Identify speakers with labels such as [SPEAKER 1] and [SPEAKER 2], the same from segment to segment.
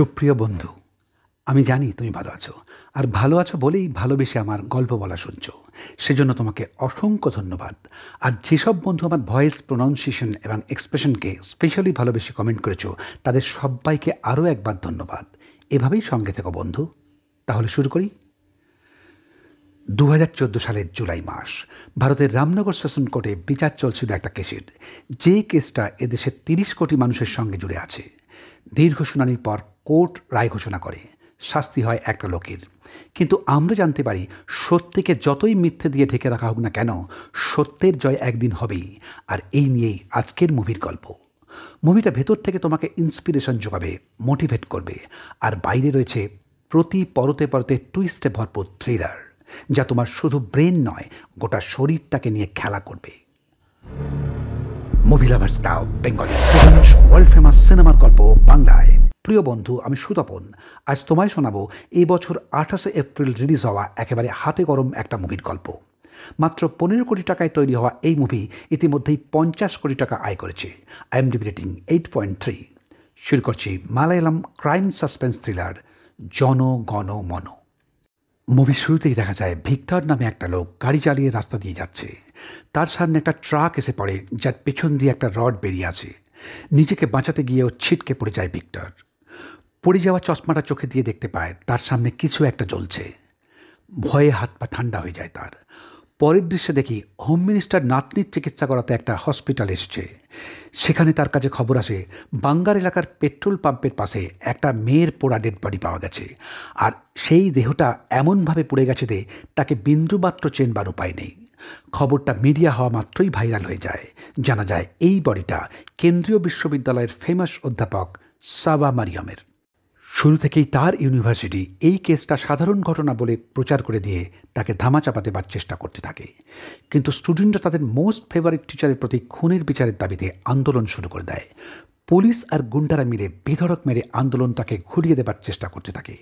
[SPEAKER 1] সুপ্রিয় বন্ধু আমি জানি তুমি ভালো আছো আর ভালো আছো বলেই ভালোবেসে আমার গল্প বলা শুনছ সেজন্য তোমাকে অসংখ্য ধন্যবাদ আর যেসব বন্ধু আমার ভয়েস প্রনাউন্সিয়েশন এবং এক্সপ্রেশনকে স্পেশালি ভালোবেসে কমেন্ট করেছো তাদের সবাইকে আরও একবার ধন্যবাদ এভাবেই সঙ্গে থেকো বন্ধু তাহলে শুরু করি দু সালের জুলাই মাস ভারতের রামনগর শাসন কোর্টে বিচার চলছিল একটা কেসের যে কেসটা এদেশের তিরিশ কোটি মানুষের সঙ্গে জুড়ে আছে দীর্ঘ শুনানির পর কোর্ট রায় ঘোষণা করে শাস্তি হয় একটা লোকের কিন্তু আমরা জানতে পারি সত্যিকে যতই মিথ্যে দিয়ে ঢেকে রাখা হোক না কেন সত্যের জয় একদিন হবেই আর এই নিয়েই আজকের মুভির গল্প মুভিটা ভেতর থেকে তোমাকে ইন্সপিরেশন যোগাবে মোটিভেট করবে আর বাইরে রয়েছে প্রতি পরতে পরতে টুইস্টে ভরপুর থ্রিলার যা তোমার শুধু ব্রেন নয় গোটা শরীরটাকে নিয়ে খেলা করবে movie lovers club Bengali world famous সিনেমার গল্প বাংলায় প্রিয় বন্ধু আমি সুতপন আজ তোমায় শোনাবো এই বছর আঠাশে এপ্রিল রিলিজ হওয়া একেবারে হাতে গরম একটা মুভির গল্প মাত্র পনেরো কোটি টাকায় তৈরি হওয়া এই মুভি ইতিমধ্যেই পঞ্চাশ কোটি টাকা আয় করেছে I M DB rating eight point three শুরু করছি Malayalam crime suspense thriller Jana Gana Mana মুভির শুরুতেই দেখা যায় ভিক্টর নামে একটা লোক গাড়ি চালিয়ে রাস্তা দিয়ে যাচ্ছে তার সামনে একটা ট্রাক এসে পড়ে যার পেছন দিয়ে একটা রড বেরিয়ে আছে নিজেকে বাঁচাতে গিয়েও ছিটকে পড়ে যায় ভিক্টর পড়ে যাওয়া চশমাটা চোখে দিয়ে দেখতে পায় তার সামনে কিছু একটা জ্বলছে ভয়ে হাত পা ঠান্ডা হয়ে যায় তার পরের দৃশ্যে দেখি হোম মিনিস্টার নাতনির চিকিৎসা করাতে একটা হসপিটাল এসছে সেখানে তার কাছে খবর আসে বাঙ্গার এলাকার পেট্রোল পাম্পের পাশে একটা মেয়ের পোড়া ডেড বডি পাওয়া গেছে আর সেই দেহটা এমনভাবে পড়ে গেছে যে তাকে বিন্দুমাত্র চেনবার উপায় নেই খবরটা মিডিয়া হওয়া মাত্রই ভাইরাল হয়ে যায় জানা যায় এই বডিটা কেন্দ্রীয় বিশ্ববিদ্যালয়ের ফেমাস অধ্যাপক সাবা মারিয়ামের শুরু থেকেই তার ইউনিভার্সিটি এই কেসটা সাধারণ ঘটনা বলে প্রচার করে দিয়ে তাকে ধামা দেবার চেষ্টা করতে থাকে কিন্তু স্টুডেন্টরা তাদের মোস্ট ফেভারিট টিচারের প্রতি খুনের বিচারের দাবিতে আন্দোলন শুরু করে দেয় পুলিশ আর গুন্ডারা মিলে বেধড়ক মেরে আন্দোলনটাকে ঘুরিয়ে দেবার চেষ্টা করতে থাকে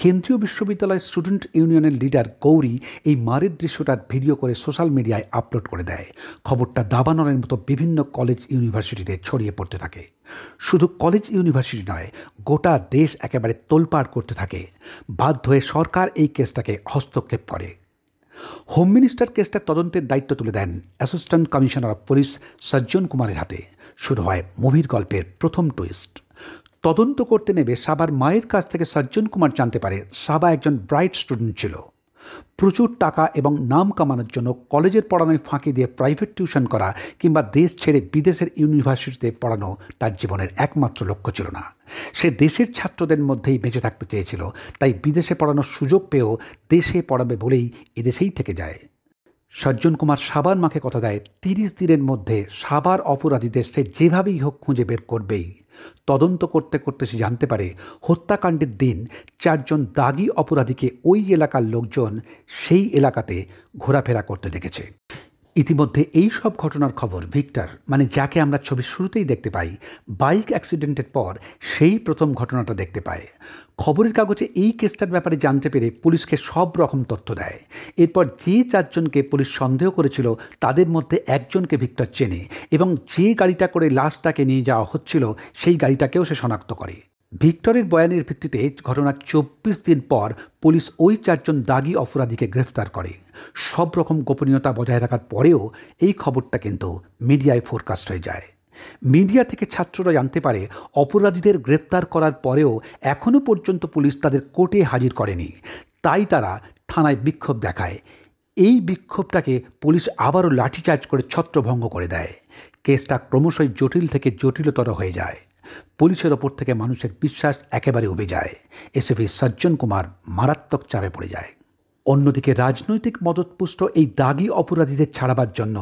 [SPEAKER 1] কেন্দ্রীয় বিশ্ববিদ্যালয়ের স্টুডেন্ট ইউনিয়নের লিডার গৌরী এই মারের দৃশ্যটার ভিডিও করে সোশ্যাল মিডিয়ায় আপলোড করে দেয় খবরটা দাবানলের মতো বিভিন্ন কলেজ ইউনিভার্সিটিতে ছড়িয়ে পড়তে থাকে শুধু কলেজ ইউনিভার্সিটি নয় গোটা দেশ একেবারে তোলপাড় করতে থাকে বাধ্য হয়ে সরকার এই কেসটাকে হস্তক্ষেপ করে হোম মিনিস্টার কেসটার তদন্তের দায়িত্ব তুলে দেন assistant commissioner of police Sajjan কুমারের হাতে শুরু হয় মুভির গল্পের প্রথম টুইস্ট তদন্ত করতে নেবে সাবার মায়ের কাছ থেকে সজ্জন কুমার জানতে পারে সাবা একজন ব্রাইট স্টুডেন্ট ছিল প্রচুর টাকা এবং নাম কামানোর জন্য কলেজের পড়ানোয় ফাঁকি দিয়ে প্রাইভেট টিউশন করা কিংবা দেশ ছেড়ে বিদেশের ইউনিভার্সিটিতে পড়ানো তার জীবনের একমাত্র লক্ষ্য ছিল না সে দেশের ছাত্রদের মধ্যেই বেঁচে থাকতে চেয়েছিল তাই বিদেশে পড়ানোর সুযোগ পেয়েও দেশে পড়াবে বলেই এদেশেই থেকে যায় সজ্জন কুমার সাবার মাকে কথা দেয় তিরিশ দিনের মধ্যে সাবার অপরাধীদের সে যেভাবেই হোক খুঁজে বের করবেই তদন্ত করতে করতে সে জানতে পারে হত্যাকাণ্ডের দিন চারজন দাগি অপরাধীকে ওই এলাকার লোকজন সেই এলাকাতে ঘোরাফেরা করতে দেখেছে ইতিমধ্যে এই সব ঘটনার খবর ভিক্টর মানে যাকে আমরা ছবির শুরুতেই দেখতে পাই বাইক অ্যাক্সিডেন্টের পর সেই প্রথম ঘটনাটা দেখতে পায় খবরের কাগজে এই কেসটার ব্যাপারে জানতে পেরে পুলিশকে সব রকম তথ্য দেয় এরপর যে চারজনকে পুলিশ সন্দেহ করেছিল তাদের মধ্যে একজনকে ভিক্টর চেনে এবং যে গাড়িটা করে লাশটাকে নিয়ে যাওয়া হচ্ছিল সেই গাড়িটাকেও সে শনাক্ত করে ভিক্টরের বয়ানের ভিত্তিতে ঘটনার চব্বিশ দিন পর পুলিশ ওই চারজন দাগি অপরাধীকে গ্রেফতার করে সব রকম গোপনীয়তা বজায় রাখার পরেও এই খবরটা কিন্তু মিডিয়ায় ফোরকাস্ট হয়ে যায় মিডিয়া থেকে ছাত্ররা জানতে পারে অপরাধীদের গ্রেপ্তার করার পরেও এখনও পর্যন্ত পুলিশ তাদের কোর্টে হাজির করেনি তাই তারা থানায় বিক্ষোভ দেখায় এই বিক্ষোভটাকে পুলিশ আবারও লাঠিচার্জ করে ছত্রভঙ্গ করে দেয় কেসটা ক্রমশই জটিল থেকে জটিলতর হয়ে যায় পুলিশের ওপর থেকে মানুষের বিশ্বাস একেবারে উবে যায় এসএফি সজ্জন কুমার মারাত্মক চাপে পড়ে যায় অন্যদিকে রাজনৈতিক মদতপুষ্ট এই দাগি অপরাধীদের ছাড়াবার জন্য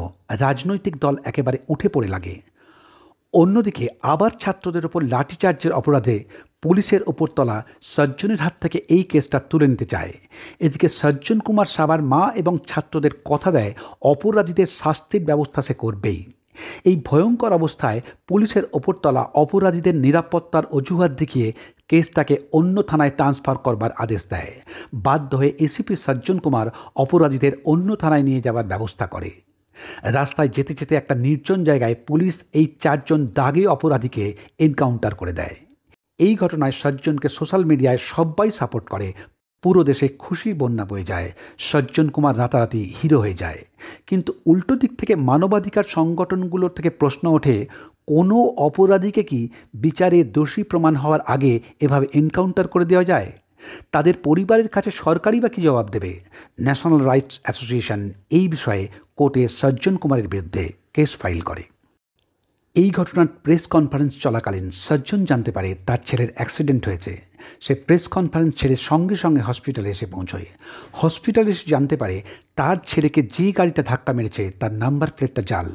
[SPEAKER 1] রাজনৈতিক দল একেবারে উঠে পড়ে লাগে অন্যদিকে আবার ছাত্রদের ওপর লাঠিচার্জের অপরাধে পুলিশের ওপর তলা সজ্জনের হাত থেকে এই কেসটা তুলে নিতে চায় এদিকে সজ্জন কুমার সাবার মা এবং ছাত্রদের কথা দেয় অপরাধীদের শাস্তির ব্যবস্থা সে করবেই এই ভয়ঙ্কর অবস্থায় পুলিশের ওপরতলা অপরাধীদের নিরাপত্তার অজুহাত দেখিয়ে কেসটাকে অন্য থানায় ট্রান্সফার করবার আদেশ দেয় বাধ্য হয়ে এসিপি সজ্জন কুমার অপরাধীদের অন্য থানায় নিয়ে যাওয়ার ব্যবস্থা করে রাস্তায় যেতে যেতে একটা নির্জন জায়গায় পুলিশ এই চারজন দাগে অপরাধীকে এনকাউন্টার করে দেয় এই ঘটনায় সজ্জনকে সোশ্যাল মিডিয়ায় সবাই সাপোর্ট করে পুরো দেশে খুশির বন্যা বয়ে যায় সজ্জন কুমার রাতারাতি হিরো হয়ে যায় কিন্তু উল্টো দিক থেকে মানবাধিকার সংগঠনগুলোর থেকে প্রশ্ন ওঠে কোনো অপরাধীকে কি বিচারে দোষী প্রমাণ হওয়ার আগে এভাবে এনকাউন্টার করে দেওয়া যায় তাদের পরিবারের কাছে সরকারি বা কি জবাব দেবে ন্যাশনাল রাইটস অ্যাসোসিয়েশন এই বিষয়ে কোর্টে সজ্জন কুমারের বিরুদ্ধে কেস ফাইল করে এই ঘটনার প্রেস কনফারেন্স চলাকালীন সজ্জন জানতে পারে তার ছেলের অ্যাক্সিডেন্ট হয়েছে সে প্রেস কনফারেন্স ছেড়ে সঙ্গে সঙ্গে হসপিটালে এসে পৌঁছয় হসপিটালে এসে জানতে পারে তার ছেলেকে যে গাড়িটা ধাক্কা মেরেছে তার নাম্বার প্লেটটা জাল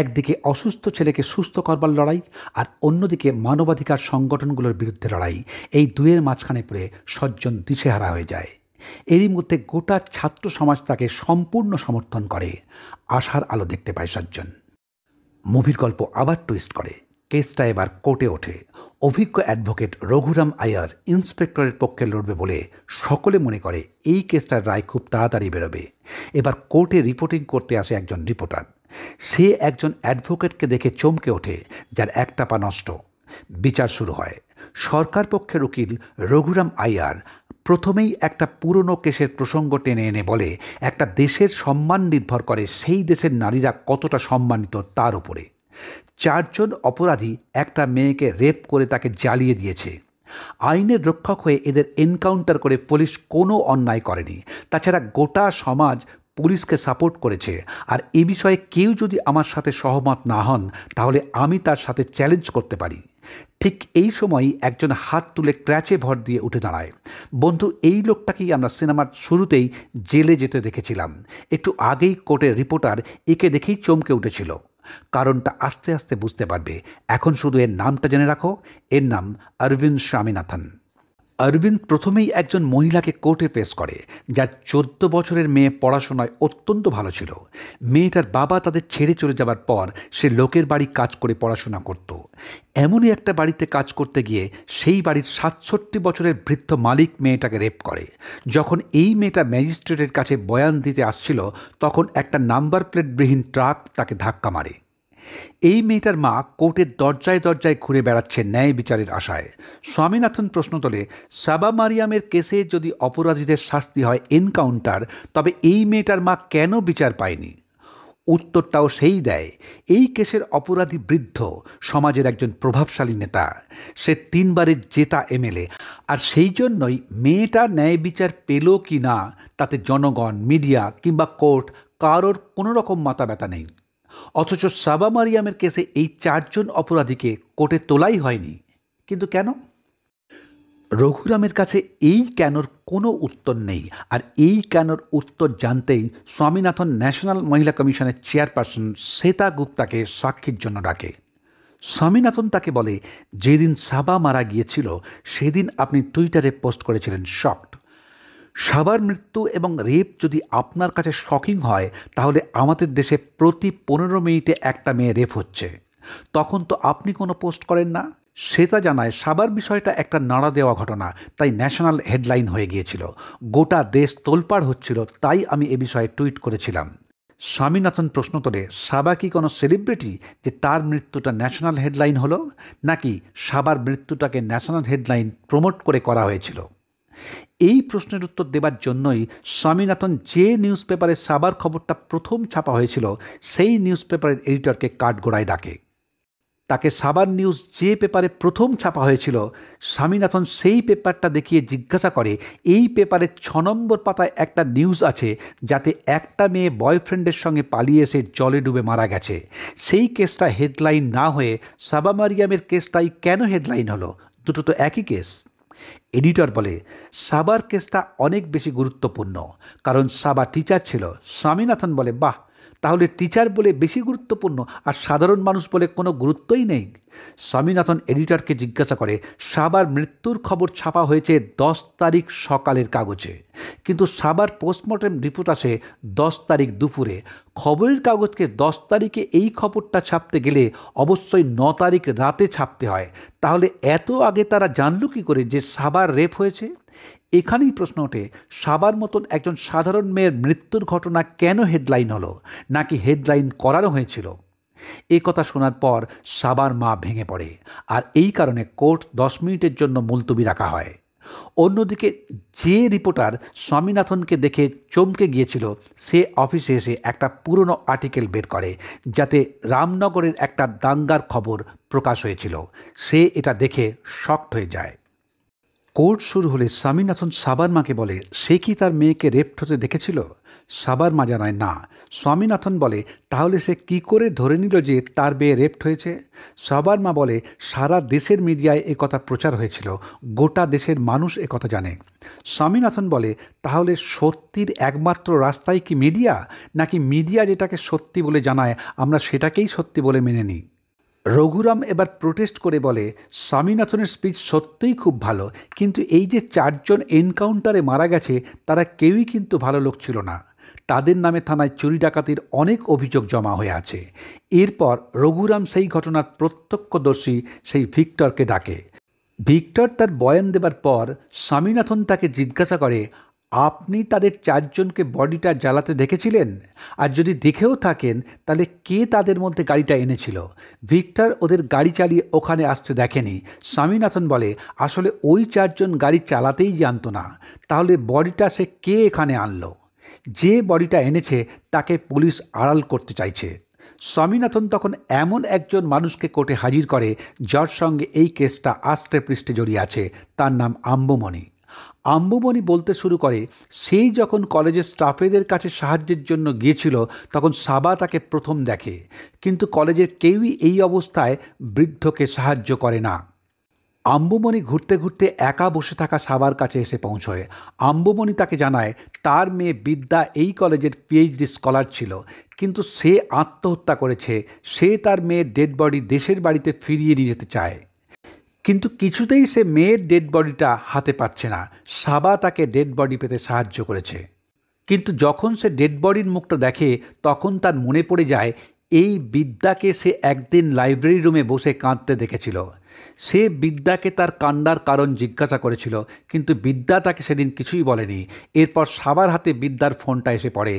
[SPEAKER 1] একদিকে অসুস্থ ছেলেকে সুস্থ করবার লড়াই আর অন্যদিকে মানবাধিকার সংগঠনগুলোর বিরুদ্ধে লড়াই এই দুয়ের মাঝখানে পড়ে সজ্জন দিশেহারা হয়ে যায় এরই মধ্যে গোটা ছাত্র সমাজ তাকে সম্পূর্ণ সমর্থন করে আশার আলো দেখতে পায় সজ্জন মুভির গল্প আবার টুইস্ট করে কেসটা এবার কোর্টে ওঠে অভিজ্ঞ অ্যাডভোকেট রঘুরাম আয়ার ইন্সপেক্টরের পক্ষে লড়বে বলে সকলে মনে করে এই কেসটার রায় খুব তাড়াতাড়ি বেরোবে এবার কোর্টে রিপোর্টিং করতে আসে একজন রিপোর্টার সে একজন অ্যাডভোকেটকে দেখে চমকে ওঠে যার একটা পা নষ্ট বিচার শুরু হয় সরকার পক্ষের উকিল রঘুরাম আয়ার প্রথমেই একটা পুরনো কেসের প্রসঙ্গ টেনে এনে বলে একটা দেশের সম্মান নির্ভর করে সেই দেশের নারীরা কতটা সম্মানিত তার উপরে চারজন অপরাধী একটা মেয়েকে রেপ করে তাকে জ্বালিয়ে দিয়েছে আইনের রক্ষক হয়ে এদের এনকাউন্টার করে পুলিশ কোনো অন্যায় করেনি তাছাড়া গোটা সমাজ পুলিশকে সাপোর্ট করেছে আর এ বিষয়ে কেউ যদি আমার সাথে সহমত না হন তাহলে আমি তার সাথে চ্যালেঞ্জ করতে পারি ঠিক এই সময়ই একজন হাত তুলে ক্র্যাচে ভর দিয়ে উঠে দাঁড়ায় বন্ধু এই লোকটাকেই আমরা সিনেমার শুরুতেই জেলে যেতে দেখেছিলাম একটু আগেই কোর্টের রিপোর্টার একে দেখেই চমকে উঠেছিল কারণটা আস্তে আস্তে বুঝতে পারবে এখন শুধু এর নামটা জেনে রাখো এর নাম অরবিন্দ স্বামীনাথন অরবিন্দ প্রথমেই একজন মহিলাকে কোর্টে পেশ করে যার চোদ্দ বছরের মেয়ে পড়াশোনায় অত্যন্ত ভালো ছিল মেয়েটার বাবা তাদের ছেড়ে চলে যাবার পর সে লোকের বাড়ি কাজ করে পড়াশোনা করত এমনই একটা বাড়িতে কাজ করতে গিয়ে সেই বাড়ির সাতষট্টি বছরের বৃদ্ধ মালিক মেয়েটাকে রেপ করে যখন এই মেয়েটা ম্যাজিস্ট্রেটের কাছে বয়ান দিতে আসছিল তখন একটা নাম্বার প্লেটবিহীন ট্রাক তাকে ধাক্কা মারে এই মেয়েটার মা কোর্টের দরজায় দরজায় ঘুরে বেড়াচ্ছে ন্যায় বিচারের আশায় স্বামীনাথন প্রশ্ন তোলে সাবা মারিয়ামের কেসে যদি অপরাধীদের শাস্তি হয় এনকাউন্টার তবে এই মেয়েটার মা কেন বিচার পায়নি উত্তরটাও সেই দেয় এই কেসের অপরাধী বৃদ্ধ সমাজের একজন প্রভাবশালী নেতা সে তিনবারের জেতা এমএলএ আর সেই জন্যই মেয়েটা ন্যায় বিচার পেল কি না তাতে জনগণ মিডিয়া কিংবা কোর্ট কারোর কোনো রকম মাথা ব্যথা নেই অথচ সাবা মারিয়ামের কেসে এই চারজন অপরাধীকে কোর্টে তোলাই হয়নি কিন্তু কেন রঘুরামের কাছে এই কেনর কোনো উত্তর নেই আর এই কেনর উত্তর জানতেই স্বামীনাথন ন্যাশনাল মহিলা কমিশনের চেয়ারপারসন শ্বেতা গুপ্তাকে সাক্ষীর জন্য ডাকে স্বামীনাথন তাকে বলে যেদিন সাবা মারা গিয়েছিল সেদিন আপনি টুইটারে পোস্ট করেছিলেন শকড সবার মৃত্যু এবং রেপ যদি আপনার কাছে শকিং হয় তাহলে আমাদের দেশে প্রতি পনেরো মিনিটে একটা মেয়ে রেপ হচ্ছে তখন তো আপনি কোনো পোস্ট করেন না শ্বেতা জানায় সাবার বিষয়টা একটা নাড়া দেওয়া ঘটনা তাই ন্যাশনাল হেডলাইন হয়ে গিয়েছিল গোটা দেশ তোলপাড় হচ্ছিল তাই আমি এ বিষয়ে টুইট করেছিলাম স্বামীনাথন প্রশ্ন তোলে সাবা কি কোনো সেলিব্রিটি যে তার মৃত্যুটা ন্যাশনাল হেডলাইন হলো নাকি সাবার মৃত্যুটাকে ন্যাশনাল হেডলাইন প্রমোট করে করা হয়েছিল এই প্রশ্নের উত্তর দেবার জন্যই স্বামীনাথন যে নিউজ পেপারে সাবার খবরটা প্রথম ছাপা হয়েছিল সেই নিউজ পেপারের এডিটরকে কাঠগোড়ায় ডাকে তাকে সাবার নিউজ যে পেপারে প্রথম ছাপা হয়েছিল স্বামীনাথন সেই পেপারটা দেখিয়ে জিজ্ঞাসা করে এই পেপারের ছ নম্বর পাতায় একটা নিউজ আছে যাতে একটা মেয়ে বয়ফ্রেন্ডের সঙ্গে পালিয়ে এসে জলে ডুবে মারা গেছে সেই কেসটা হেডলাইন না হয়ে সাবা মারিয়ামের কেসটাই কেন হেডলাইন হলো দুটো তো একই কেস এডিটর বলে সাবার কেসটা অনেক বেশি গুরুত্বপূর্ণ কারণ সাবা টিচার ছিল স্বামীনাথন বলে বাহ তাহলে টিচার বলে বেশি গুরুত্বপূর্ণ আর সাধারণ মানুষ বলে কোনো গুরুত্বই নেই স্বামীনাথন এডিটরকে জিজ্ঞাসা করে সাবার মৃত্যুর খবর ছাপা হয়েছে দশ তারিখ সকালের কাগজে কিন্তু সাবার পোস্টমর্টেম রিপোর্ট আসে দশ তারিখ দুপুরে খবরের কাগজকে দশ তারিখে এই খবরটা ছাপতে গেলে অবশ্যই ন তারিখ রাতে ছাপতে হয় তাহলে এত আগে তারা জানলো কী করে যে সাবার রেপ হয়েছে এখানেই প্রশ্ন ওঠে সাবার মতন একজন সাধারণ মেয়ের মৃত্যুর ঘটনা কেন হেডলাইন হলো নাকি হেডলাইন করানো হয়েছিল এ কথা শোনার পর সাবার মা ভেঙে পড়ে আর এই কারণে কোর্ট দশ মিনিটের জন্য মুলতবি রাখা হয় অন্যদিকে যে রিপোর্টার স্বামীনাথনকে দেখে চমকে গিয়েছিল সে অফিসে এসে একটা পুরনো আর্টিকেল বের করে যাতে রামনগরের একটা দাঙ্গার খবর প্রকাশ হয়েছিল সে এটা দেখে শক্ট হয়ে যায় কোর্ট শুরু হলে স্বামীনাথন সাবার মাকে বলে সে কি তার মেয়েকে রেপ্ট হতে দেখেছিল সাবার মা জানায় না স্বামীনাথন বলে তাহলে সে কি করে ধরে নিল যে তার বেয়ে রেপ্ট হয়েছে সবার মা বলে সারা দেশের মিডিয়ায় কথা প্রচার হয়েছিল গোটা দেশের মানুষ কথা জানে স্বামীনাথন বলে তাহলে সত্যির একমাত্র রাস্তাই কি মিডিয়া নাকি মিডিয়া যেটাকে সত্যি বলে জানায় আমরা সেটাকেই সত্যি বলে মেনে নিই রঘুরাম এবার প্রোটেস্ট করে বলে স্বামীনাথনের স্পিচ সত্যিই খুব ভালো কিন্তু এই যে চারজন এনকাউন্টারে মারা গেছে তারা কেউই কিন্তু ভালো লোক ছিল না তাদের নামে থানায় চুরি ডাকাতির অনেক অভিযোগ জমা হয়ে আছে এরপর রঘুরাম সেই ঘটনার প্রত্যক্ষদর্শী সেই ভিক্টরকে ডাকে ভিক্টর তার বয়ান দেবার পর স্বামীনাথন তাকে জিজ্ঞাসা করে আপনি তাদের চারজনকে বডিটা জ্বালাতে দেখেছিলেন আর যদি দেখেও থাকেন তাহলে কে তাদের মধ্যে গাড়িটা এনেছিল ভিক্টর ওদের গাড়ি চালিয়ে ওখানে আসতে দেখেনি স্বামীনাথন বলে আসলে ওই চারজন গাড়ি চালাতেই জানতো না তাহলে বডিটা সে কে এখানে আনলো যে বডিটা এনেছে তাকে পুলিশ আড়াল করতে চাইছে স্বামীনাথন তখন এমন একজন মানুষকে কোর্টে হাজির করে যার সঙ্গে এই কেসটা আষ্টে পৃষ্ঠে জড়িয়ে আছে তার নাম আম্বমণি আম্বুমণি বলতে শুরু করে সেই যখন কলেজের স্টাফেদের কাছে সাহায্যের জন্য গিয়েছিল তখন সাবা তাকে প্রথম দেখে কিন্তু কলেজের কেউই এই অবস্থায় বৃদ্ধকে সাহায্য করে না আম্বুমণি ঘুরতে ঘুরতে একা বসে থাকা সাবার কাছে এসে পৌঁছয় আম্বুমণি তাকে জানায় তার মেয়ে বিদ্যা এই কলেজের পিএইচডি স্কলার ছিল কিন্তু সে আত্মহত্যা করেছে সে তার মেয়ের ডেড বডি দেশের বাড়িতে ফিরিয়ে নিয়ে যেতে চায় কিন্তু কিছুতেই সে মেয়ের ডেড বডিটা হাতে পাচ্ছে না সাবা তাকে ডেড বডি পেতে সাহায্য করেছে কিন্তু যখন সে ডেড বডির মুখটা দেখে তখন তার মনে পড়ে যায় এই বিদ্যাকে সে একদিন লাইব্রেরি রুমে বসে কাঁদতে দেখেছিল সে বিদ্যাকে তার কান্নার কারণ জিজ্ঞাসা করেছিল কিন্তু বিদ্যা তাকে সেদিন কিছুই বলেনি এরপর সাবার হাতে বিদ্যার ফোনটা এসে পড়ে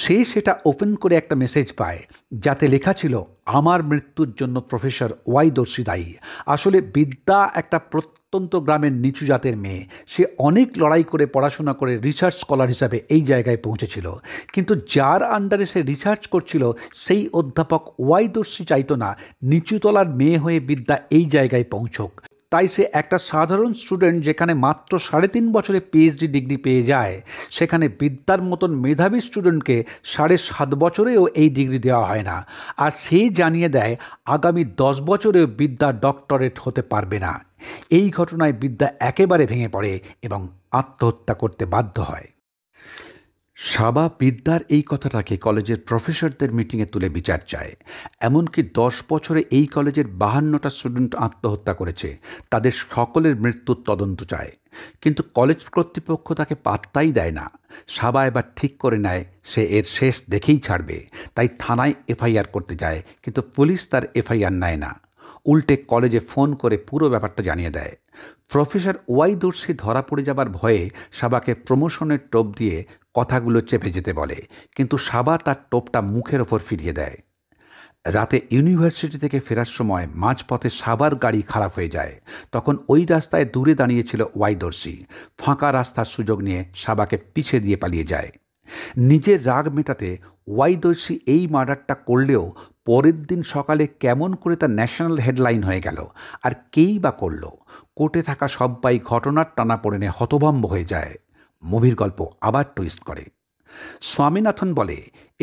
[SPEAKER 1] সে সেটা ওপেন করে একটা মেসেজ পায় যাতে লেখা ছিল আমার মৃত্যুর জন্য প্রফেসর ওয়াই দর্শী দায়ী আসলে বিদ্যা একটা প্রত্যন্ত গ্রামের নিচু জাতের মেয়ে সে অনেক লড়াই করে পড়াশোনা করে রিসার্চ স্কলার হিসাবে এই জায়গায় পৌঁছেছিল কিন্তু যার আন্ডারে সে রিসার্চ করছিল সেই অধ্যাপক ওয়াই দর্শী চাইতো না নিচুতলার মেয়ে হয়ে বিদ্যা এই জায়গায় পৌঁছক তাই সে একটা সাধারণ স্টুডেন্ট যেখানে মাত্র সাড়ে তিন বছরে পিএইচডি ডিগ্রি পেয়ে যায় সেখানে বিদ্যার মতন মেধাবী স্টুডেন্টকে সাড়ে সাত বছরেও এই ডিগ্রি দেওয়া হয় না আর সেই জানিয়ে দেয় আগামী দশ বছরেও বিদ্যা ডক্টরেট হতে পারবে না এই ঘটনায় বিদ্যা একেবারে ভেঙে পড়ে এবং আত্মহত্যা করতে বাধ্য হয় সাবা বিদ্যার এই কথাটাকে কলেজের প্রফেসরদের মিটিংয়ে তুলে বিচার চায় এমনকি দশ বছরে এই কলেজের বাহান্নটা স্টুডেন্ট আত্মহত্যা করেছে তাদের সকলের মৃত্যুর তদন্ত চায় কিন্তু কলেজ কর্তৃপক্ষ তাকে পাত্তাই দেয় না সাবা এবার ঠিক করে নেয় সে এর শেষ দেখেই ছাড়বে তাই থানায় এফআইআর করতে যায় কিন্তু পুলিশ তার এফআইআর নেয় না উল্টে কলেজে ফোন করে পুরো ব্যাপারটা জানিয়ে দেয় প্রফেসর ওয়াইদর্শী ধরা পড়ে যাবার ভয়ে সাবাকে প্রমোশনের টোপ দিয়ে কথাগুলো চেপে যেতে বলে কিন্তু সাবা তার টোপটা মুখের ওপর ফিরিয়ে দেয় রাতে ইউনিভার্সিটি থেকে ফেরার সময় মাঝপথে সাবার গাড়ি খারাপ হয়ে যায় তখন ওই রাস্তায় দূরে দাঁড়িয়েছিল ওয়াইদর্শি ফাঁকা রাস্তার সুযোগ নিয়ে সাবাকে পিছে দিয়ে পালিয়ে যায় নিজের রাগ মেটাতে ওয়াইদর্শি এই মার্ডারটা করলেও পরের দিন সকালে কেমন করে তার ন্যাশনাল হেডলাইন হয়ে গেল আর কেই বা করল কোর্টে থাকা সব্বাই ঘটনার পড়েনে হতভম্ব হয়ে যায় মুভির গল্প আবার টুইস্ট করে স্বামীনাথন বলে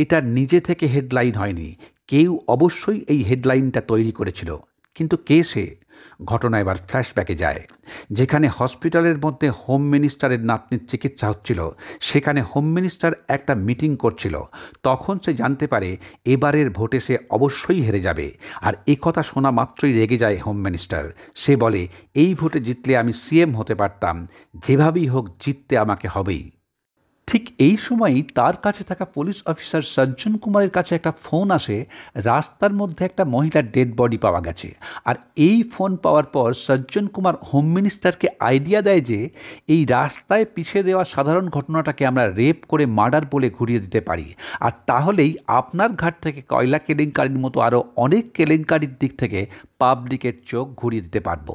[SPEAKER 1] এটা নিজে থেকে হেডলাইন হয়নি কেউ অবশ্যই এই হেডলাইনটা তৈরি করেছিল কিন্তু কে সে ঘটনা এবার ফ্ল্যাশব্যাকে যায় যেখানে হসপিটালের মধ্যে হোম মিনিস্টারের নাতনির চিকিৎসা হচ্ছিল সেখানে হোম মিনিস্টার একটা মিটিং করছিল তখন সে জানতে পারে এবারের ভোটে সে অবশ্যই হেরে যাবে আর কথা শোনা মাত্রই রেগে যায় হোম মিনিস্টার সে বলে এই ভোটে জিতলে আমি সিএম হতে পারতাম যেভাবেই হোক জিততে আমাকে হবেই ঠিক এই সময়ই তার কাছে থাকা পুলিশ অফিসার সজ্জন কুমারের কাছে একটা ফোন আসে রাস্তার মধ্যে একটা মহিলার ডেড বডি পাওয়া গেছে আর এই ফোন পাওয়ার পর সজ্জন কুমার হোম মিনিস্টারকে আইডিয়া দেয় যে এই রাস্তায় পিছিয়ে দেওয়া সাধারণ ঘটনাটাকে আমরা রেপ করে মার্ডার বলে ঘুরিয়ে দিতে পারি আর তাহলেই আপনার ঘাট থেকে কয়লা কেলেঙ্কারির মতো আরও অনেক কেলেঙ্কারির দিক থেকে পাবলিকের চোখ ঘুরিয়ে দিতে পারবো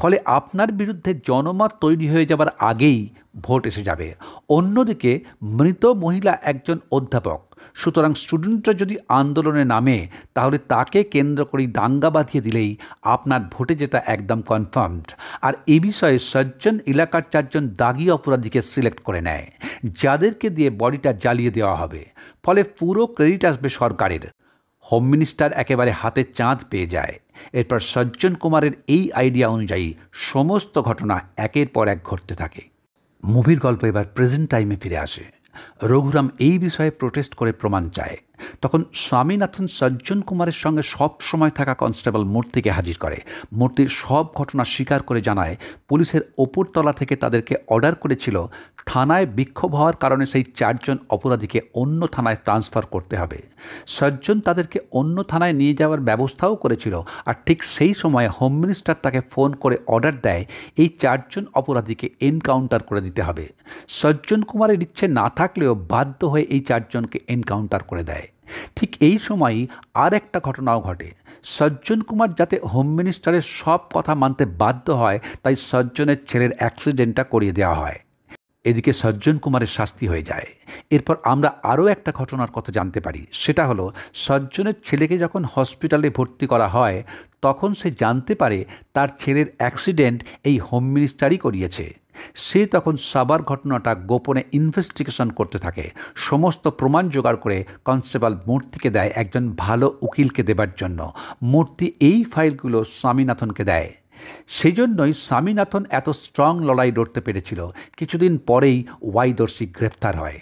[SPEAKER 1] ফলে আপনার বিরুদ্ধে জনমত তৈরি হয়ে যাবার আগেই ভোট এসে যাবে অন্যদিকে মৃত মহিলা একজন অধ্যাপক সুতরাং স্টুডেন্টরা যদি আন্দোলনে নামে তাহলে তাকে কেন্দ্র করে দাঙ্গা বাঁধিয়ে দিলেই আপনার ভোটে যেটা একদম কনফার্মড আর এ বিষয়ে সজ্জন এলাকার চারজন দাগি অপরাধীকে সিলেক্ট করে নেয় যাদেরকে দিয়ে বডিটা জ্বালিয়ে দেওয়া হবে ফলে পুরো ক্রেডিট আসবে সরকারের হোম মিনিস্টার একেবারে হাতে চাঁদ পেয়ে যায় এরপর সজ্জন কুমারের এই আইডিয়া অনুযায়ী সমস্ত ঘটনা একের পর এক ঘটতে থাকে মুভির গল্প এবার প্রেজেন্ট টাইমে ফিরে আসে রঘুরাম এই বিষয়ে প্রোটেস্ট করে প্রমাণ চায় তখন স্বামীনাথন সজ্জন কুমারের সঙ্গে সব সময় থাকা কনস্টেবল মূর্তিকে হাজির করে মূর্তির সব ঘটনা স্বীকার করে জানায় পুলিশের ওপরতলা থেকে তাদেরকে অর্ডার করেছিল থানায় বিক্ষোভ হওয়ার কারণে সেই চারজন অপরাধীকে অন্য থানায় ট্রান্সফার করতে হবে সজ্জন তাদেরকে অন্য থানায় নিয়ে যাওয়ার ব্যবস্থাও করেছিল আর ঠিক সেই সময়ে হোম মিনিস্টার তাকে ফোন করে অর্ডার দেয় এই চারজন অপরাধীকে এনকাউন্টার করে দিতে হবে সজ্জন কুমারের ইচ্ছে না থাকলেও বাধ্য হয়ে এই চারজনকে এনকাউন্টার করে দেয় ঠিক এই সময়ই আর একটা ঘটনাও ঘটে সজ্জন কুমার যাতে হোম মিনিস্টারের সব কথা মানতে বাধ্য হয় তাই সজ্জনের ছেলের অ্যাক্সিডেন্টটা করিয়ে দেওয়া হয় এদিকে সজ্জন কুমারের শাস্তি হয়ে যায় এরপর আমরা আরও একটা ঘটনার কথা জানতে পারি সেটা হলো সজ্জনের ছেলেকে যখন হসপিটালে ভর্তি করা হয় তখন সে জানতে পারে তার ছেলের অ্যাক্সিডেন্ট এই হোম মিনিস্টারই করিয়েছে সে তখন সাবার ঘটনাটা গোপনে ইনভেস্টিগেশন করতে থাকে সমস্ত প্রমাণ জোগাড় করে কনস্টেবল মূর্তিকে দেয় একজন ভালো উকিলকে দেবার জন্য মূর্তি এই ফাইলগুলো স্বামীনাথনকে দেয় সেই জন্যই স্বামীনাথন এত স্ট্রং লড়াই লড়তে পেরেছিল কিছুদিন পরেই ওয়াইদর্শী গ্রেপ্তার হয়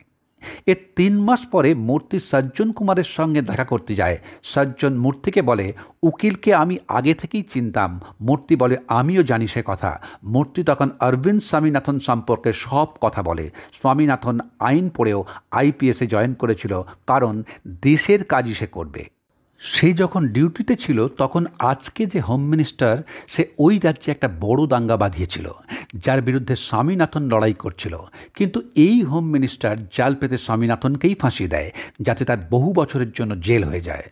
[SPEAKER 1] এর তিন মাস পরে মূর্তি সজ্জন কুমারের সঙ্গে দেখা করতে যায় সজ্জন মূর্তিকে বলে উকিলকে আমি আগে থেকেই চিনতাম মূর্তি বলে আমিও জানি সে কথা মূর্তি তখন অরবিন্দ স্বামীনাথন সম্পর্কে সব কথা বলে স্বামীনাথন আইন পড়েও আইপিএসে জয়েন করেছিল কারণ দেশের কাজই সে করবে সে যখন ডিউটিতে ছিল তখন আজকে যে হোম মিনিস্টার সে ওই রাজ্যে একটা বড় দাঙ্গা বাঁধিয়েছিল যার বিরুদ্ধে স্বামীনাথন লড়াই করছিল কিন্তু এই হোম মিনিস্টার জাল পেতে স্বামীনাথনকেই ফাঁসি দেয় যাতে তার বহু বছরের জন্য জেল হয়ে যায়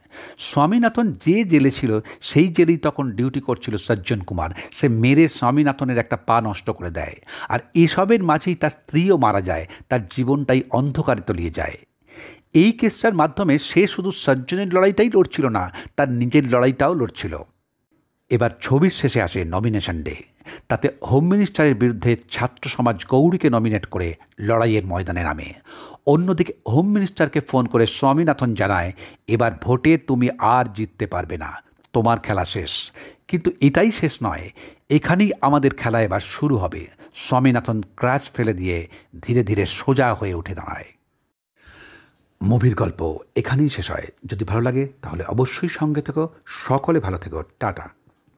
[SPEAKER 1] স্বামীনাথন যে জেলে ছিল সেই জেলেই তখন ডিউটি করছিল সজ্জন কুমার সে মেরে স্বামীনাথনের একটা পা নষ্ট করে দেয় আর এসবের মাঝেই তার স্ত্রীও মারা যায় তার জীবনটাই অন্ধকারে তলিয়ে যায় এই কেসটার মাধ্যমে সে শুধু সজ্জনের লড়াইটাই লড়ছিল না তার নিজের লড়াইটাও লড়ছিল এবার ছবির শেষে আসে নমিনেশন ডে তাতে হোম মিনিস্টারের বিরুদ্ধে ছাত্র সমাজ গৌরীকে নমিনেট করে লড়াইয়ের ময়দানে নামে অন্যদিকে হোম মিনিস্টারকে ফোন করে স্বামীনাথন জানায় এবার ভোটে তুমি আর জিততে পারবে না তোমার খেলা শেষ কিন্তু এটাই শেষ নয় এখানেই আমাদের খেলা এবার শুরু হবে স্বামীনাথন ক্রাচ ফেলে দিয়ে ধীরে ধীরে সোজা হয়ে উঠে দাঁড়ায় মুভির গল্প এখানেই শেষ হয় যদি ভালো লাগে তাহলে অবশ্যই সঙ্গে থেকো সকলে ভালো থেকো টাটা